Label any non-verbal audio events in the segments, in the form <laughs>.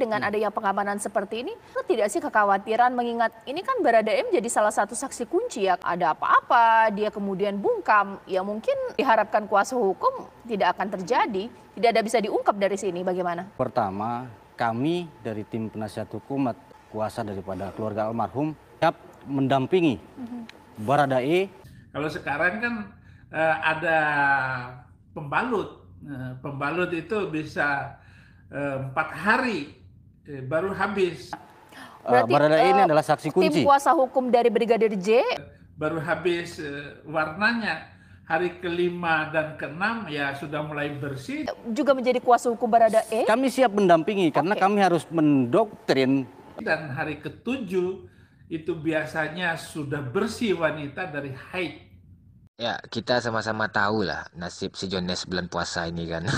dengan iya. adanya pengamanan seperti ini, tidak sih kekhawatiran mengingat ini kan Baradae menjadi salah satu saksi kunci ya. Ada apa-apa, dia kemudian bungkam, ya mungkin diharapkan kuasa hukum tidak akan terjadi, tidak ada bisa diungkap dari sini bagaimana? Pertama, kami dari tim penasihat hukum kuasa daripada keluarga almarhum siap mendampingi mhm. Baradae. Kalau sekarang kan uh, ada pembalut. Eh, pembalut itu bisa eh, empat hari Eh, baru habis. Eh, Berarti, uh, E ini eh, adalah saksi kunci. Tim kuasa hukum dari Brigadir J baru habis warnanya hari kelima dan keenam ya sudah mulai bersih. Juga menjadi kuasa hukum Barada E. Kami siap mendampingi okay. karena kami harus mendoktrin. Dan hari ketujuh itu biasanya sudah bersih wanita dari haid. Ya kita sama-sama tahu lah nasib si Jones bulan puasa ini kan. <laughs>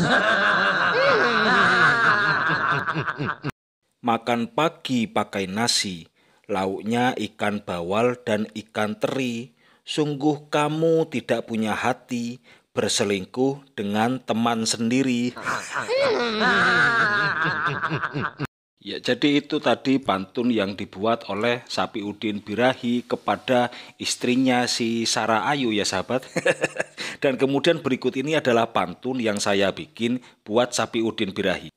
<laughs> makan pagi pakai nasi, lauknya ikan bawal dan ikan teri. Sungguh kamu tidak punya hati berselingkuh dengan teman sendiri. <laughs> Ya, jadi itu tadi pantun yang dibuat oleh Sapi Udin Birahi kepada istrinya si Sarah Ayu ya sahabat. <laughs> Dan kemudian berikut ini adalah pantun yang saya bikin buat Sapi Udin Birahi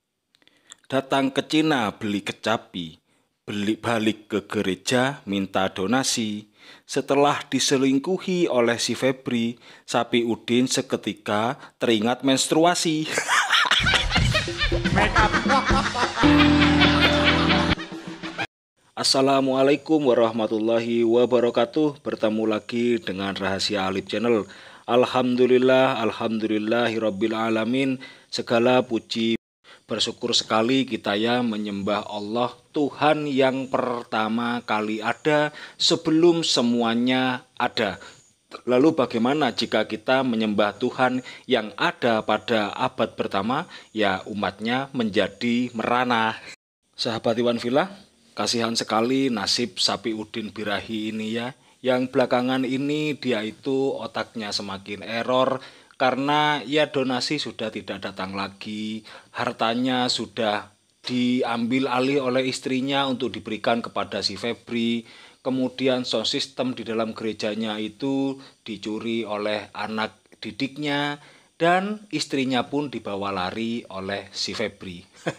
datang ke Cina beli kecapi, beli balik ke gereja minta donasi. Setelah diselingkuhi oleh si Febri, Sapi Udin seketika teringat menstruasi. <laughs> Assalamualaikum warahmatullahi wabarakatuh. Bertemu lagi dengan Rahasia Alif Channel. Alhamdulillah, alhamdulillahirabbil alamin. Segala puji Bersyukur sekali kita ya menyembah Allah Tuhan yang pertama kali ada sebelum semuanya ada. Lalu bagaimana jika kita menyembah Tuhan yang ada pada abad pertama? Ya umatnya menjadi merana. Sahabat Iwan Villa, kasihan sekali nasib sapi Udin Birahi ini ya. Yang belakangan ini dia itu otaknya semakin error, karena ya donasi sudah tidak datang lagi, hartanya sudah diambil alih oleh istrinya untuk diberikan kepada si Febri. Kemudian sound system di dalam gerejanya itu dicuri oleh anak didiknya dan istrinya pun dibawa lari oleh si Febri. <laughs>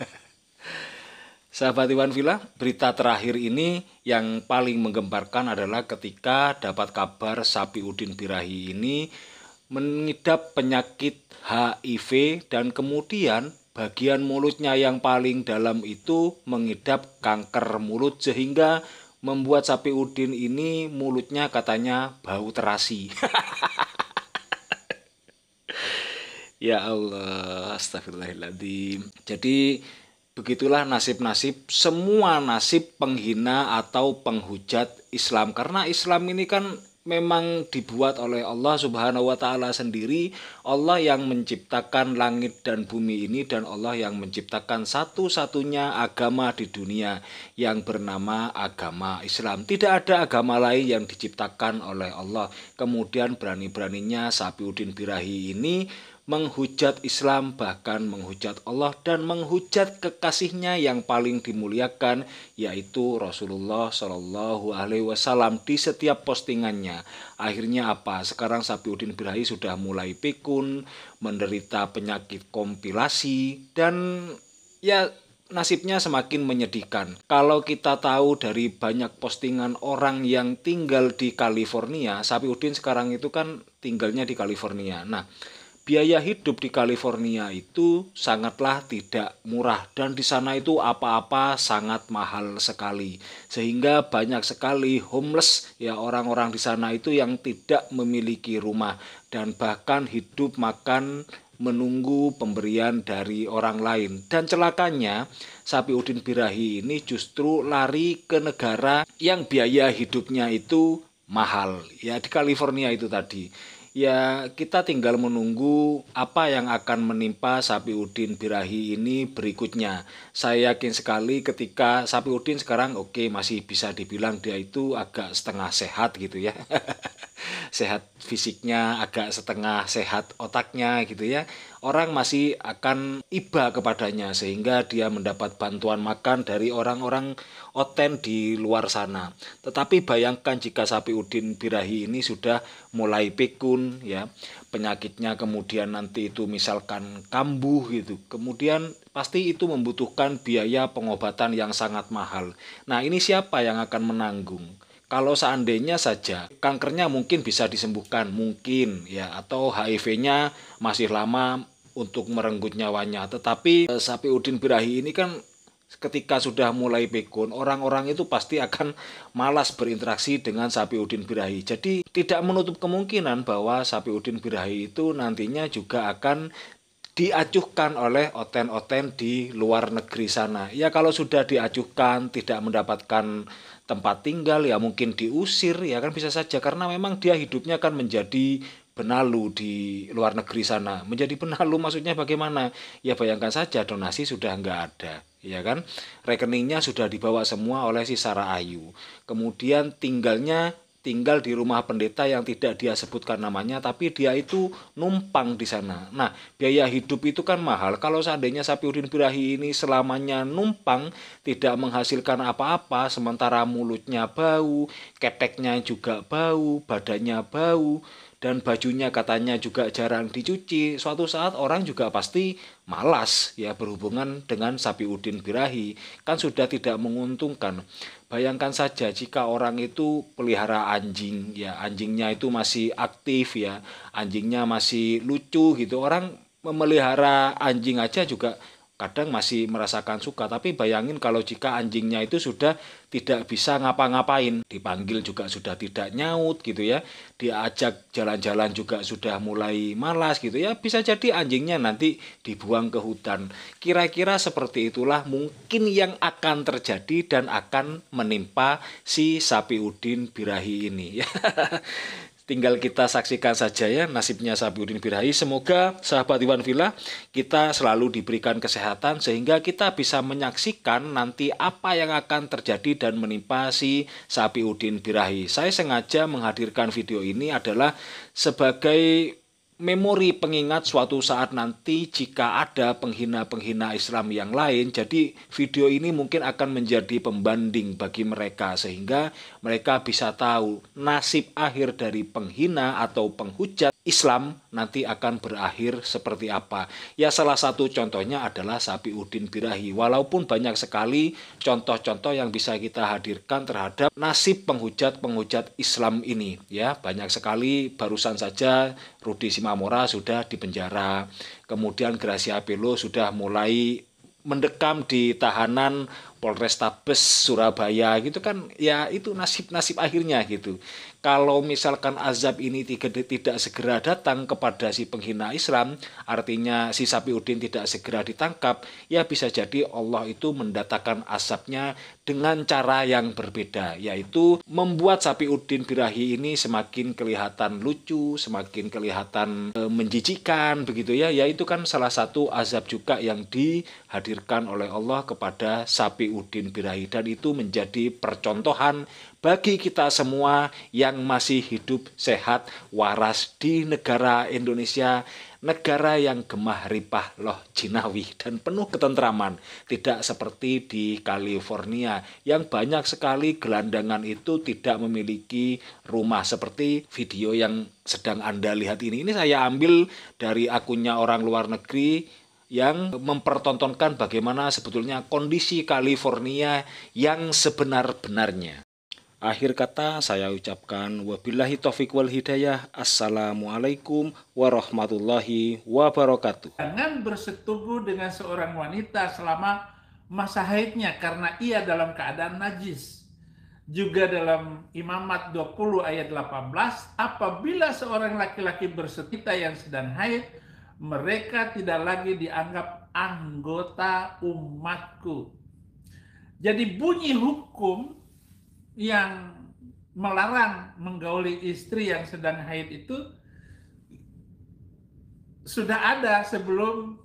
Sahabat Iwan Villa, berita terakhir ini yang paling menggemparkan adalah ketika dapat kabar Sapi Udin Birahi ini mengidap penyakit HIV dan kemudian bagian mulutnya yang paling dalam itu mengidap kanker mulut sehingga membuat sapi udin ini mulutnya katanya bau terasi. <laughs> ya Allah, astagfirullahaladzim. Jadi begitulah nasib-nasib semua nasib penghina atau penghujat Islam karena Islam ini kan memang dibuat oleh Allah Subhanahu wa taala sendiri, Allah yang menciptakan langit dan bumi ini dan Allah yang menciptakan satu-satunya agama di dunia yang bernama agama Islam. Tidak ada agama lain yang diciptakan oleh Allah. Kemudian berani-beraninya Sapiuddin Birahi ini menghujat Islam, bahkan menghujat Allah dan menghujat kekasihnya yang paling dimuliakan yaitu Rasulullah Shallallahu Alaihi Wasallam di setiap postingannya. Akhirnya apa? Sekarang Sabiuddin Birahi sudah mulai pikun, menderita penyakit kompilasi dan ya nasibnya semakin menyedihkan. Kalau kita tahu dari banyak postingan orang yang tinggal di California, sapi udin sekarang itu kan tinggalnya di California. Nah, biaya hidup di California itu sangatlah tidak murah dan di sana itu apa-apa sangat mahal sekali sehingga banyak sekali homeless ya orang-orang di sana itu yang tidak memiliki rumah dan bahkan hidup makan menunggu pemberian dari orang lain. Dan celakanya, sapi Udin Birahi ini justru lari ke negara yang biaya hidupnya itu mahal, ya di California itu tadi ya kita tinggal menunggu apa yang akan menimpa sapi udin Birahi ini berikutnya. Saya yakin sekali ketika sapi udin sekarang oke okay, masih bisa dibilang dia itu agak setengah sehat gitu ya. <laughs> sehat fisiknya, agak setengah sehat otaknya gitu ya, orang masih akan iba kepadanya sehingga dia mendapat bantuan makan dari orang-orang oten di luar sana. Tetapi bayangkan jika sapi udin birahi ini sudah mulai pikun ya, penyakitnya kemudian nanti itu misalkan kambuh gitu. Kemudian pasti itu membutuhkan biaya pengobatan yang sangat mahal. Nah, ini siapa yang akan menanggung? kalau seandainya saja kankernya mungkin bisa disembuhkan, mungkin ya, atau HIV-nya masih lama untuk merenggut nyawanya. Tetapi eh, sapi Udin Birahi ini kan ketika sudah mulai begon, orang-orang itu pasti akan malas berinteraksi dengan sapi udin birahi. Jadi tidak menutup kemungkinan bahwa sapi udin birahi itu nantinya juga akan diajukan oleh oten-oten di luar negeri sana. Ya kalau sudah diajukan, tidak mendapatkan tempat tinggal ya mungkin diusir ya kan bisa saja karena memang dia hidupnya akan menjadi benalu di luar negeri sana menjadi benalu maksudnya bagaimana ya bayangkan saja donasi sudah nggak ada ya kan rekeningnya sudah dibawa semua oleh si Sarah Ayu kemudian tinggalnya tinggal di rumah pendeta yang tidak dia sebutkan namanya tapi dia itu numpang di sana. Nah, biaya hidup itu kan mahal. Kalau seandainya sapi urin Birahi ini selamanya numpang tidak menghasilkan apa-apa sementara mulutnya bau, keteknya juga bau, badannya bau, dan bajunya katanya juga jarang dicuci, suatu saat orang juga pasti malas ya berhubungan dengan sapi udin birahi, kan sudah tidak menguntungkan. Bayangkan saja jika orang itu pelihara anjing, ya anjingnya itu masih aktif ya, anjingnya masih lucu gitu, orang memelihara anjing aja juga kadang masih merasakan suka tapi bayangin kalau jika anjingnya itu sudah tidak bisa ngapa-ngapain dipanggil juga sudah tidak nyaut gitu ya diajak jalan-jalan juga sudah mulai malas gitu ya bisa jadi anjingnya nanti dibuang ke hutan kira-kira seperti itulah mungkin yang akan terjadi dan akan menimpa si sapi udin birahi ini <laughs> tinggal kita saksikan saja ya nasibnya Sabiuddin Birahi. Semoga sahabat Iwan Villa kita selalu diberikan kesehatan sehingga kita bisa menyaksikan nanti apa yang akan terjadi dan menimpa si Sabiuddin Birahi. Saya sengaja menghadirkan video ini adalah sebagai memori pengingat suatu saat nanti jika ada penghina-penghina Islam yang lain. Jadi video ini mungkin akan menjadi pembanding bagi mereka sehingga mereka bisa tahu nasib akhir dari penghina atau penghujat Islam nanti akan berakhir seperti apa. Ya salah satu contohnya adalah Sapi Udin Birahi. Walaupun banyak sekali contoh-contoh yang bisa kita hadirkan terhadap nasib penghujat-penghujat Islam ini. Ya banyak sekali barusan saja Rudi Simamora sudah dipenjara. Kemudian Gracia Pelo sudah mulai mendekam di tahanan Polrestabes Surabaya gitu kan ya itu nasib-nasib akhirnya gitu. Kalau misalkan azab ini tidak, tidak segera datang kepada si penghina Islam, artinya si Sapiuddin tidak segera ditangkap, ya bisa jadi Allah itu mendatangkan azabnya dengan cara yang berbeda, yaitu membuat sapi Udin Birahi ini semakin kelihatan lucu, semakin kelihatan e, menjijikan, begitu ya. Yaitu kan salah satu azab juga yang dihadirkan oleh Allah kepada sapi Udin Birahi dan itu menjadi percontohan bagi kita semua yang masih hidup sehat waras di negara Indonesia negara yang gemah ripah loh jinawi dan penuh ketentraman, tidak seperti di California yang banyak sekali gelandangan itu tidak memiliki rumah seperti video yang sedang Anda lihat ini. Ini saya ambil dari akunnya orang luar negeri yang mempertontonkan bagaimana sebetulnya kondisi California yang sebenar-benarnya. Akhir kata saya ucapkan wabillahi taufik wal hidayah. Assalamualaikum warahmatullahi wabarakatuh. Jangan bersetubuh dengan seorang wanita selama masa haidnya karena ia dalam keadaan najis. Juga dalam Imamat 20 ayat 18, apabila seorang laki-laki bersetita yang sedang haid, mereka tidak lagi dianggap anggota umatku. Jadi bunyi hukum yang melarang menggauli istri yang sedang haid itu sudah ada sebelum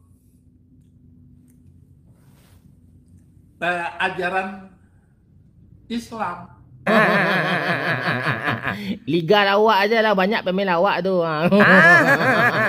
uh, ajaran Islam. <laughs> Liga lawak aja lah banyak pemain lawak tu. Ah.